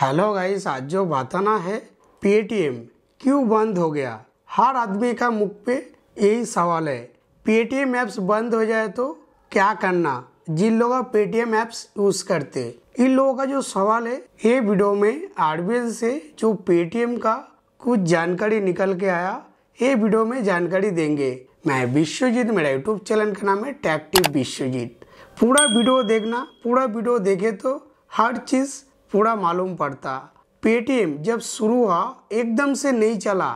hello guys आज जो बताना है पेटीएम क्यों बंद हो गया हर आदमी का मुख पे यही सवाल है पेटीएम ऐप्स बंद हो जाए तो क्या करना जिन लोग पेटीएम ऐप्स यूज करते इन लोगों का जो सवाल है ये वीडियो में आरबीएल से जो पेटीएम का कुछ जानकारी निकल के आया ये वीडियो में जानकारी देंगे मैं विश्वजीत मेरा यूट्यूब चैनल का नाम है टैक्टिव विश्वजीत पूरा वीडियो देखना पूरा वीडियो देखे तो हर चीज़ थोड़ा मालूम पड़ता पेटीएम जब शुरू हुआ एकदम से नहीं चला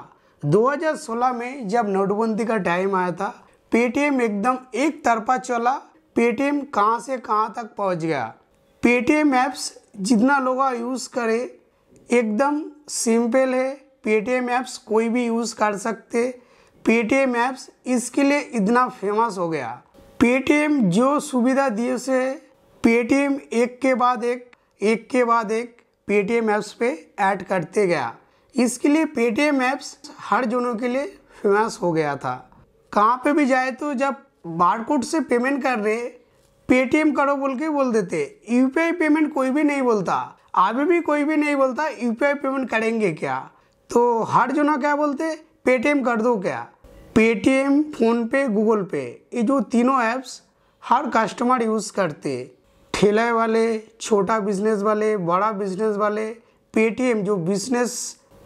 2016 में जब नोटबंदी का टाइम आया था पेटीएम एकदम एक तरफा चला पेटीएम कहाँ से कहाँ तक पहुँच गया पेटीएम ऐप्स जितना लोग यूज़ करें एकदम सिंपल है पेटीएम ऐप्स कोई भी यूज़ कर सकते पेटीएम ऐप्स इसके लिए इतना फेमस हो गया पेटीएम जो सुविधा दिए से पेटीएम एक के बाद एक एक के बाद एक पेटीएम ऐप्स पे ऐड करते गया इसके लिए पेटीएम ऐप्स हर जोनों के लिए फेमस हो गया था कहाँ पे भी जाए तो जब बारकोड से पेमेंट कर रहे पेटीएम करो बोल के बोल देते यू पेमेंट कोई भी नहीं बोलता अभी भी कोई भी नहीं बोलता यू पेमेंट करेंगे क्या तो हर जना क्या बोलते पेटीएम कर दो क्या पेटीएम फ़ोनपे गूगल पे ये जो तीनों ऐप्स हर कस्टमर यूज़ करते ठेला वाले छोटा बिजनेस वाले बड़ा बिजनेस वाले पेटीएम जो बिजनेस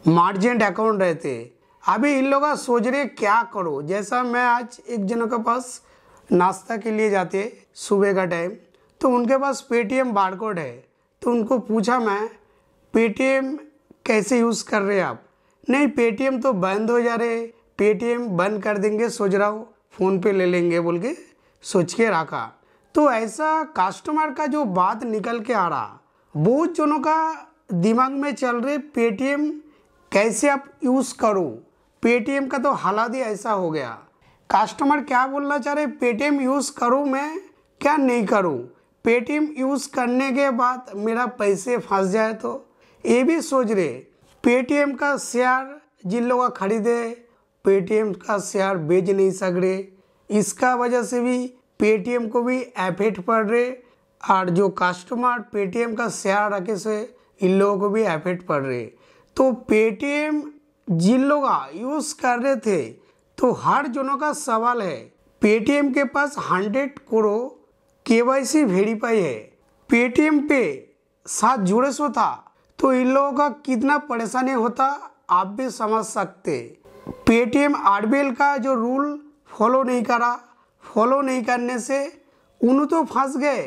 मार्जेंट अकाउंट रहते हैं अभी इन लोग सोच रहे क्या करो जैसा मैं आज एक जनों के पास नाश्ता के लिए जाते सुबह का टाइम तो उनके पास पेटीएम बारकोड है तो उनको पूछा मैं पेटीएम कैसे यूज़ कर रहे हैं आप नहीं पेटीएम तो बंद हो जा रहे पेटीएम बंद कर देंगे सोच रहा हूँ फ़ोन पे ले लेंगे बोल के सोच के रखा तो ऐसा कस्टमर का जो बात निकल के आ रहा बहुत जनों का दिमाग में चल रहे पेटीएम कैसे आप यूज़ करो पेटीएम का तो हालात ही ऐसा हो गया कस्टमर क्या बोलना चाह रहे पेटीएम यूज़ करूँ मैं क्या नहीं करूँ पेटीएम यूज़ करने के बाद मेरा पैसे फंस जाए तो ये भी सोच रहे पेटीएम का शेयर जिन लोगों का खरीदे पेटीएम का शेयर बेच नहीं सक रहे इसका वजह से भी पेटीएम को भी एफेक्ट पड़ रहे और जो कस्टमर पेटीएम का शेयर रखे से इन लोगों को भी एफेक्ट पड़ रहे तो पेटीएम जिन लोग यूज़ कर रहे थे तो हर जनों का सवाल है पेटीएम के पास hundred crore K Y C verify है पेटीएम पे साथ जुड़े सो था तो इन लोगों का कितना परेशानी होता आप भी समझ सकते पेटीएम आरबीएल का जो रूल फॉलो नहीं करा फॉलो नहीं करने से उन तो फंस गए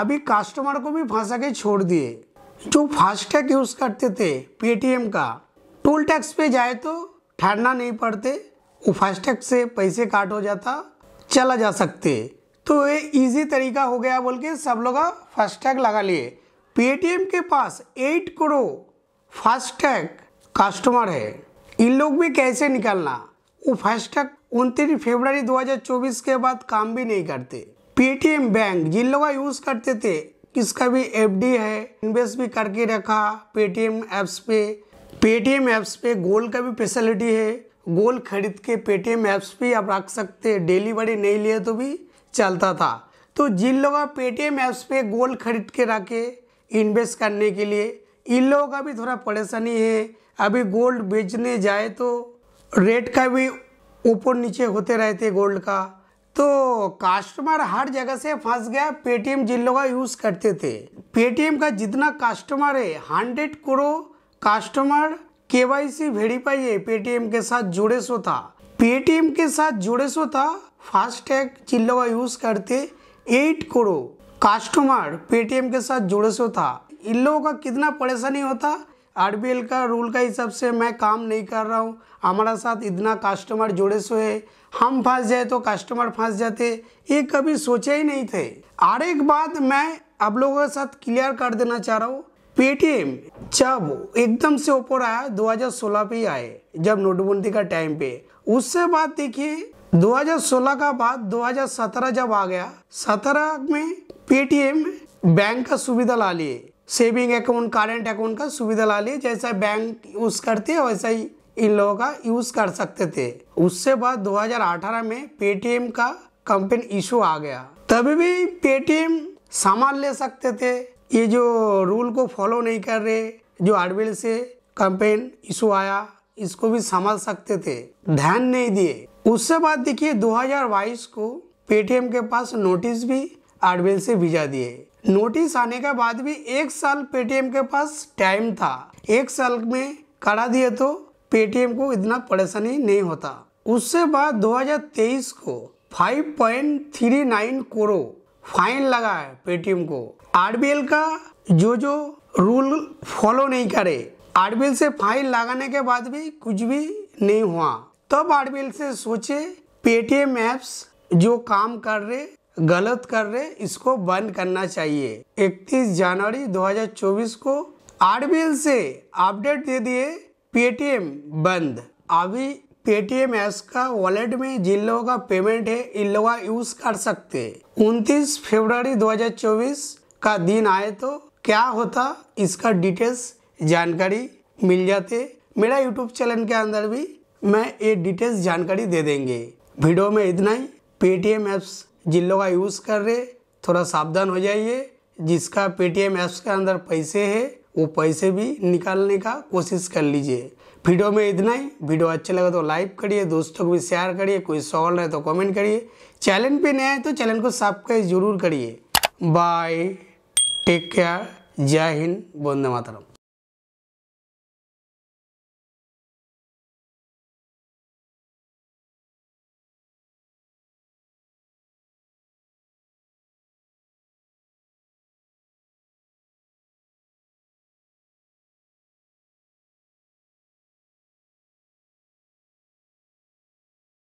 अभी कस्टमर को भी फंसा के छोड़ दिए जो फास्टैग यूज़ करते थे पेटीएम का टोल टैक्स पे जाए तो ठहरना नहीं पड़ते वो फास्टैग से पैसे काट हो जाता चला जा सकते तो ये इजी तरीका हो गया बोल के सब लोग फास्टैग लगा लिए पेटीएम के पास एट करोड़ फास्टैग कस्टमर है इन लोग भी कैसे निकालना वो फास्टैग उनतीस फरवरी 2024 के बाद काम भी नहीं करते पेटीएम बैंक जिन लोग यूज़ करते थे किसका भी एफडी है इन्वेस्ट भी करके रखा पेटीएम ऐप्स पे पेटीएम ऐप्स पे गोल्ड का भी फैसिलिटी है गोल्ड खरीद के पेटीएम ऐप्स पे आप रख सकते हैं डिलीवरी नहीं लिए तो भी चलता था तो जिन लोग पेटीएम ऐप्स पे गोल्ड खरीद के रखे इन्वेस्ट करने के लिए इन लोगों का भी थोड़ा परेशानी है अभी गोल्ड बेचने जाए तो रेट का भी ऊपर नीचे होते रहते गोल्ड का तो कस्टमर हर जगह से फंस गया पेटीएम जिन लोग यूज़ करते थे पेटीएम का जितना कस्टमर है hundred crore customer K Y C verify है पेटीएम के साथ जुड़े सो था पेटीएम के साथ जुड़े सो था फास्टैग जिन लोग यूज़ करते एट करोड़ कस्टमर पेटीएम के साथ जुड़े सो था इन लोगों का कितना परेशानी होता आरबीएल का रूल का हिसाब से मैं काम नहीं कर रहा हूँ हमारा साथ इतना कस्टमर जुड़े सो है हम फंस जाए तो कस्टमर फंस जाते ये कभी सोचे ही नहीं थे और एक बात मैं आप लोगों के साथ क्लियर कर देना चाह रहा हूँ पेटीएम जब एकदम से ऊपर आया 2016 पे आए जब नोटबंदी का टाइम पे उससे बाद देखिए 2016 का बाद 2017 जब आ गया 17 में पेटीएम बैंक का सुविधा ला लिए सेविंग अकाउंट करेंट अकाउंट का सुविधा ला ली जैसा बैंक यूज़ करते हैं वैसा ही इन लोगों का यूज़ कर सकते थे उससे बाद 2018 में पेटीएम का कंपनी इशू आ गया तभी भी पेटीएम सामान ले सकते थे ये जो रूल को फॉलो नहीं कर रहे जो आरबीएल से कंपेन इशू आया इसको भी संभाल सकते थे ध्यान नहीं दिए उससे बाद देखिए 2022 को पेटीएम के पास नोटिस भी आरबीएल से भेजा दिए नोटिस आने के बाद भी एक साल पेटीएम के पास टाइम था एक साल में करा दिए तो पेटीएम को इतना परेशानी नहीं होता उससे बाद 2023 को 5.39 करोड़ फाइन लगा है पेटीएम को आरबीएल का जो जो रूल फॉलो नहीं करे आरबीएल से फाइन लगाने के बाद भी कुछ भी नहीं हुआ तब आरबीएल से सोचे पेटीएम ऐप्स जो काम कर रहे गलत कर रहे इसको बंद करना चाहिए 31 जनवरी 2024 को आरबीएल से अपडेट दे दिए पेटीएम बंद अभी पेटीएम एस का वॉलेट में जिन लोगों का पेमेंट है इन लोग यूज कर सकते उनतीस फरवरी 2024 का दिन आए तो क्या होता इसका डिटेल्स जानकारी मिल जाते मेरा यूट्यूब चैनल के अंदर भी मैं ये डिटेल्स जानकारी दे देंगे वीडियो में इतना ही पेटीएम ऐप्स जिन लोग का यूज़ कर रहे थोड़ा सावधान हो जाइए जिसका पेटीएम ऐप्स के अंदर पैसे है वो पैसे भी निकालने का कोशिश कर लीजिए वीडियो में इतना ही वीडियो अच्छा लगा तो लाइक करिए दोस्तों को भी शेयर करिए कोई सवाल रहे तो कमेंट करिए चैनल पे नया है तो चैनल को सब्सक्राइब जरूर करिए बाय टेक केयर जय हिंद बंदे मातरम